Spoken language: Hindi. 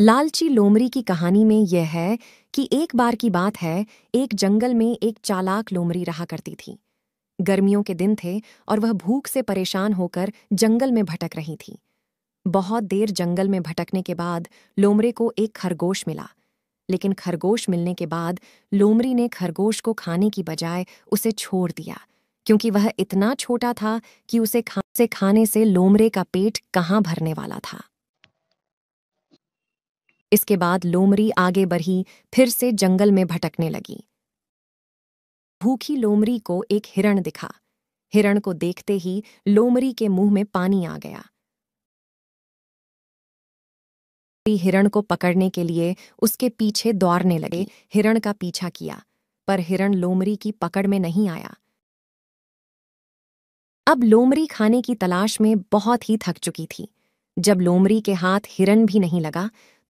लालची लोमरी की कहानी में यह है कि एक बार की बात है एक जंगल में एक चालाक लोमरी रहा करती थी गर्मियों के दिन थे और वह भूख से परेशान होकर जंगल में भटक रही थी बहुत देर जंगल में भटकने के बाद लोमरे को एक खरगोश मिला लेकिन खरगोश मिलने के बाद लोमरी ने खरगोश को खाने की बजाय उसे छोड़ दिया क्योंकि वह इतना छोटा था कि उसे खा से खाने से लोमरे का पेट कहाँ भरने वाला था इसके बाद लोमरी आगे बढ़ी फिर से जंगल में भटकने लगी भूखी लोमरी को एक हिरण दिखा हिरण को देखते ही लोमरी के मुंह में पानी आ गया हिरण को पकड़ने के लिए उसके पीछे दौड़ने लगे हिरण का पीछा किया पर हिरण लोमरी की पकड़ में नहीं आया अब लोमरी खाने की तलाश में बहुत ही थक चुकी थी जब लोमरी के हाथ हिरण भी नहीं लगा